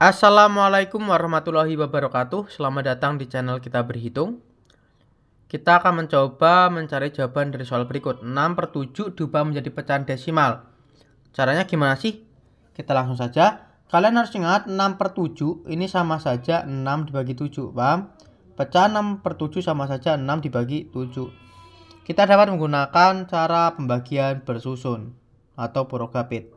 Assalamualaikum warahmatullahi wabarakatuh. Selamat datang di channel kita berhitung. Kita akan mencoba mencari jawaban dari soal berikut. 6 per 7 diubah menjadi pecahan desimal. Caranya gimana sih? Kita langsung saja. Kalian harus ingat 6 per 7 ini sama saja 6 dibagi 7. Paham? Pecahan 6 per 7 sama saja 6 dibagi 7. Kita dapat menggunakan cara pembagian bersusun atau progapit.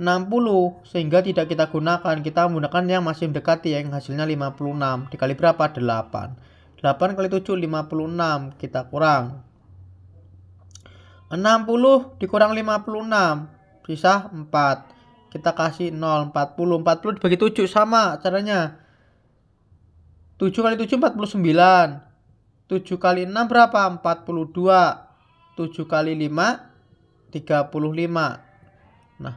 60 sehingga tidak kita gunakan kita menggunakan yang masih mendekati yang hasilnya 56 dikali berapa 8 8 kali 7 56 kita kurang 60 dikurang 56 sisa 4 kita kasih 0 40 40 dibagi 7 sama caranya 7 kali 7 49 7 kali 6 berapa 42 7 kali 5 35 nah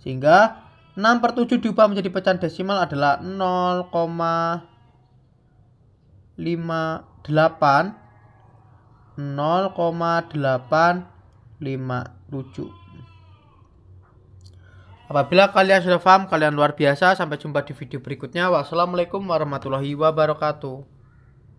Sehingga 6 per 7 diubah menjadi pecahan desimal adalah 0,58 0,857 Apabila kalian sudah paham, kalian luar biasa. Sampai jumpa di video berikutnya. Wassalamualaikum warahmatullahi wabarakatuh.